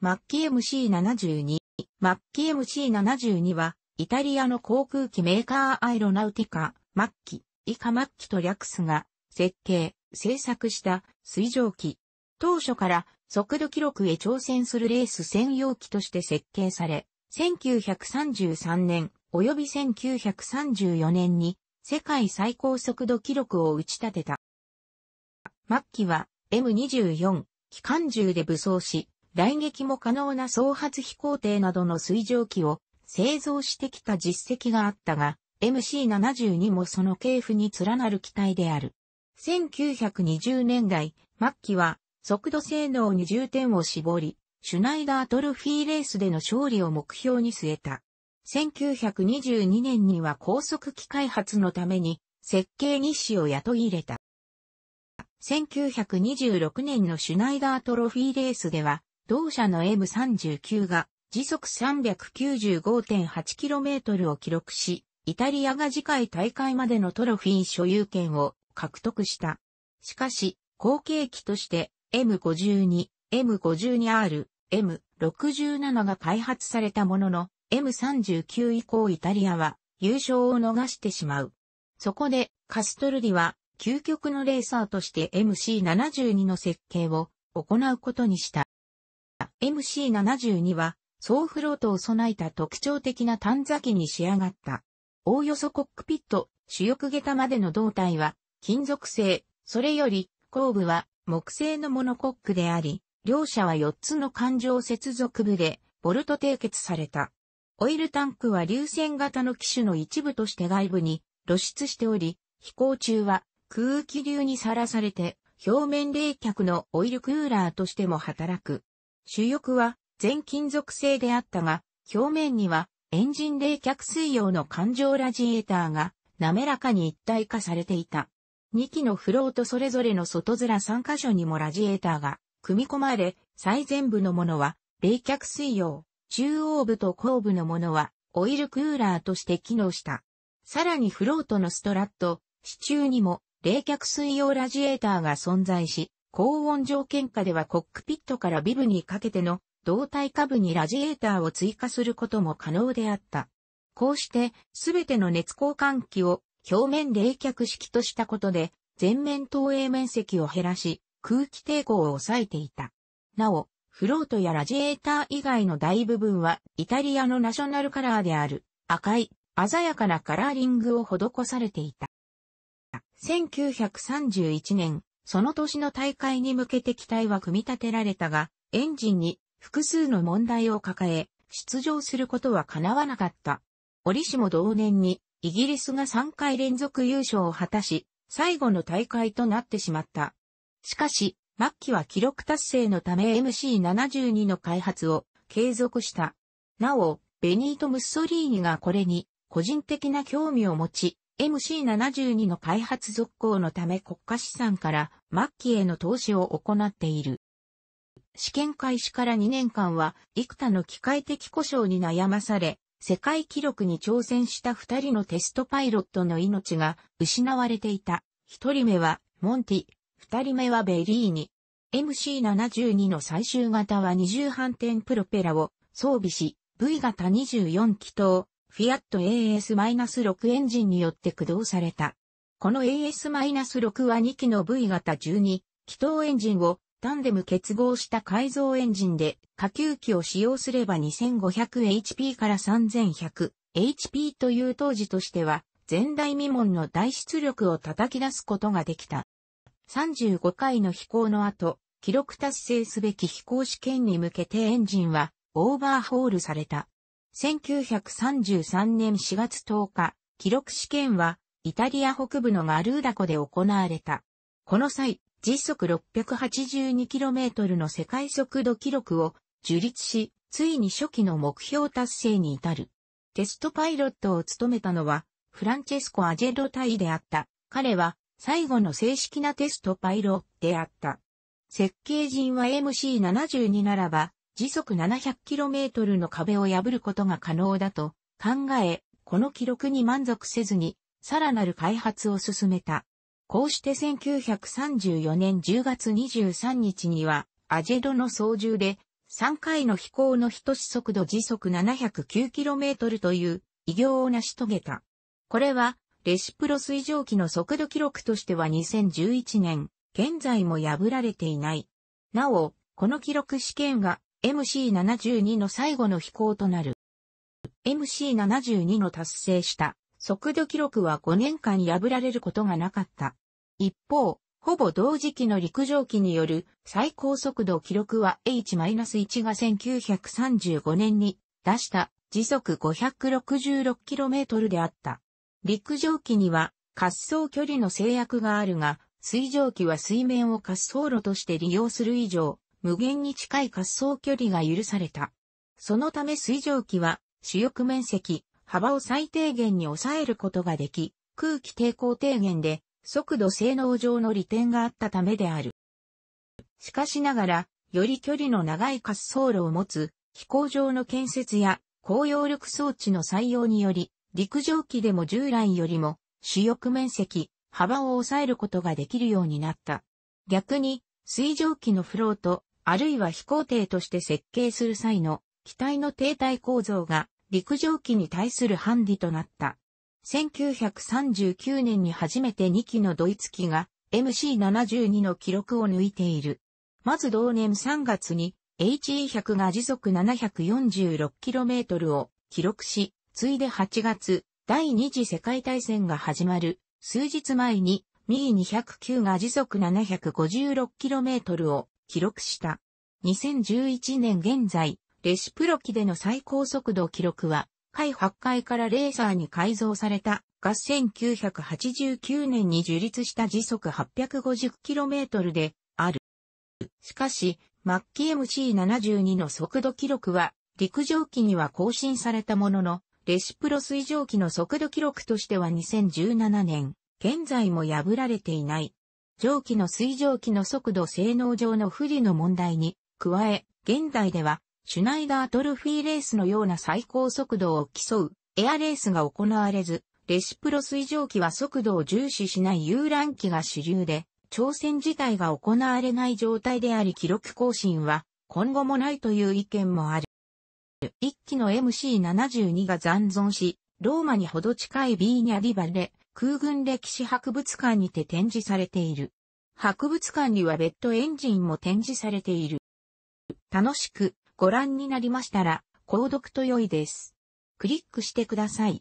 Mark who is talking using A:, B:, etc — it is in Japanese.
A: マッキ MC72。マッキ MC72 は、イタリアの航空機メーカーアイロナウティカ、マッキ、以下マッキと略すが、設計、製作した水蒸気。当初から速度記録へ挑戦するレース専用機として設計され、1933年及び1934年に世界最高速度記録を打ち立てた。末期は M24 機関銃で武装し、来撃も可能な総発飛行艇などの水蒸気を製造してきた実績があったが、MC72 もその系譜に連なる機体である。1920年代末期は速度性能に重点を絞り、シュナイダートルフィーレースでの勝利を目標に据えた。1922年には高速機開発のために設計日誌を雇い入れた。1926年のシュナイダートロフィーレースでは同社の M39 が時速 395.8km を記録し、イタリアが次回大会までのトロフィー所有権を獲得した。しかし、後継機として M52、M52R、M67 が開発されたものの、M39 以降イタリアは優勝を逃してしまう。そこで、カストルディは究極のレーサーとして MC72 の設計を行うことにした。MC72 は、総フロートを備えた特徴的な短座機に仕上がった。おおよそコックピット、主翼下駄までの胴体は、金属製、それより、後部は、木製のモノコックであり、両者は4つの環状接続部で、ボルト締結された。オイルタンクは流線型の機種の一部として外部に露出しており、飛行中は空気流にさらされて、表面冷却のオイルクーラーとしても働く。主翼は全金属製であったが、表面にはエンジン冷却水用の環状ラジエーターが滑らかに一体化されていた。2機のフロートそれぞれの外面3箇所にもラジエーターが組み込まれ、最前部のものは冷却水用、中央部と後部のものはオイルクーラーとして機能した。さらにフロートのストラット、支柱にも冷却水用ラジエーターが存在し、高温条件下ではコックピットからビブにかけての胴体下部にラジエーターを追加することも可能であった。こうして、すべての熱交換器を表面冷却式としたことで、全面投影面積を減らし、空気抵抗を抑えていた。なお、フロートやラジエーター以外の大部分は、イタリアのナショナルカラーである、赤い、鮮やかなカラーリングを施されていた。1931年、その年の大会に向けて機体は組み立てられたが、エンジンに複数の問題を抱え、出場することは叶わなかった。折しも同年に、イギリスが3回連続優勝を果たし、最後の大会となってしまった。しかし、末期は記録達成のため MC72 の開発を継続した。なお、ベニート・ムッソリーニがこれに個人的な興味を持ち、MC72 の開発続行のため国家資産から末期への投資を行っている。試験開始から2年間は、幾多の機械的故障に悩まされ、世界記録に挑戦した2人のテストパイロットの命が失われていた。1人目はモンティ、2人目はベリーニ。MC72 の最終型は二重反転プロペラを装備し、V 型24気筒、フィアット AS-6 エンジンによって駆動された。この AS-6 は2機の V 型12、気筒エンジンをタンデム結合した改造エンジンで下級機を使用すれば 2500HP から 3100HP という当時としては前代未聞の大出力を叩き出すことができた。35回の飛行の後、記録達成すべき飛行試験に向けてエンジンはオーバーホールされた。1933年4月10日、記録試験は、イタリア北部のガルーダ湖で行われた。この際、時速 682km の世界速度記録を樹立し、ついに初期の目標達成に至る。テストパイロットを務めたのは、フランチェスコ・アジェロ隊であった。彼は、最後の正式なテストパイロであった。設計人は MC72 ならば、時速 700km の壁を破ることが可能だと考え、この記録に満足せずに、さらなる開発を進めた。こうして1934年10月23日には、アジェドの操縦で、3回の飛行の等し速度時速 709km という偉業を成し遂げた。これは、レシプロ水蒸気の速度記録としては2011年、現在も破られていない。なお、この記録試験が MC72 の最後の飛行となる。MC72 の達成した速度記録は5年間破られることがなかった。一方、ほぼ同時期の陸上機による最高速度記録は H-1 が1935年に出した時速 566km であった。陸上機には滑走距離の制約があるが、水上機は水面を滑走路として利用する以上、無限に近い滑走距離が許された。そのため水蒸気は主翼面積、幅を最低限に抑えることができ、空気抵抗低減で速度性能上の利点があったためである。しかしながら、より距離の長い滑走路を持つ飛行場の建設や高揚力装置の採用により、陸上機でも従来よりも主翼面積、幅を抑えることができるようになった。逆に、水蒸気のフロート、あるいは飛行艇として設計する際の機体の停滞構造が陸上機に対するハンディとなった。1939年に初めて2機のドイツ機が MC72 の記録を抜いている。まず同年3月に HE100 が時速 746km を記録し、ついで8月、第二次世界大戦が始まる数日前に ME209 が時速 756km を記録した。2011年現在、レシプロ機での最高速度記録は、回8回からレーサーに改造された、合1989年に樹立した時速 850km である。しかし、マッキ MC72 の速度記録は、陸上機には更新されたものの、レシプロ水上機の速度記録としては2017年、現在も破られていない。蒸気の水蒸気の速度性能上の不利の問題に、加え、現代では、シュナイダートルフィーレースのような最高速度を競う、エアレースが行われず、レシプロ水蒸気は速度を重視しない遊覧機が主流で、挑戦自体が行われない状態であり記録更新は今後もないという意見もある。一機の MC72 が残存し、ローマにほど近いビーニャディバレ、空軍歴史博物館にて展示されている。博物館には別途エンジンも展示されている。楽しくご覧になりましたら、購読と良いです。クリックしてください。